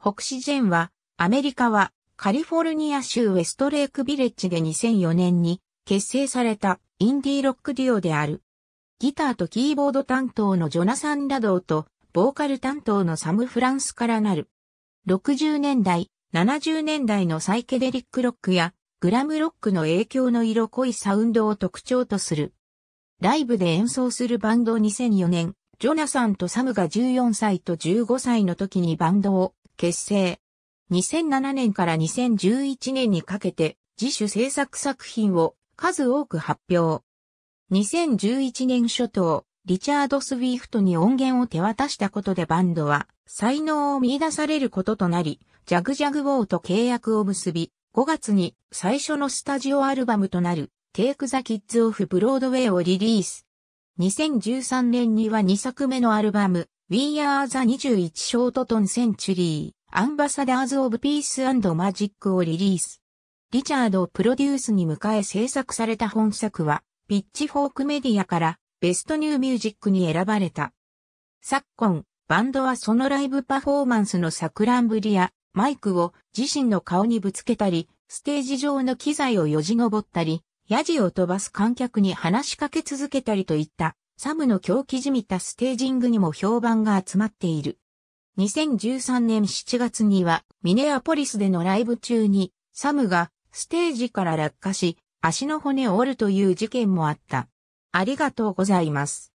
北市前は、アメリカはカリフォルニア州ウェストレイクビレッジで2004年に結成されたインディーロックデュオである。ギターとキーボード担当のジョナサン・ラドーと、ボーカル担当のサム・フランスからなる。60年代、70年代のサイケデリックロックやグラムロックの影響の色濃いサウンドを特徴とする。ライブで演奏するバンド2004年、ジョナサンとサムが14歳と15歳の時にバンドを結成。2007年から2011年にかけて自主制作作品を数多く発表。2011年初頭、リチャード・スウィフトに音源を手渡したことでバンドは才能を見出されることとなり、ジャグジャグ・ウォーと契約を結び、5月に最初のスタジオアルバムとなる Take the Kids o ド f Broadway をリリース。2013年には2作目のアルバム We are the 21ショートトンセンチュリー、アンバサダーズ・オブ・ピース・マジックをリリース。リチャードをプロデュースに迎え制作された本作は、ピッチフォークメディアからベストニューミュージックに選ばれた。昨今、バンドはそのライブパフォーマンスのサクランブリやマイクを自身の顔にぶつけたり、ステージ上の機材をよじ登ったり、ヤジを飛ばす観客に話しかけ続けたりといったサムの狂気じみたステージングにも評判が集まっている。2013年7月にはミネアポリスでのライブ中にサムがステージから落下し足の骨を折るという事件もあった。ありがとうございます。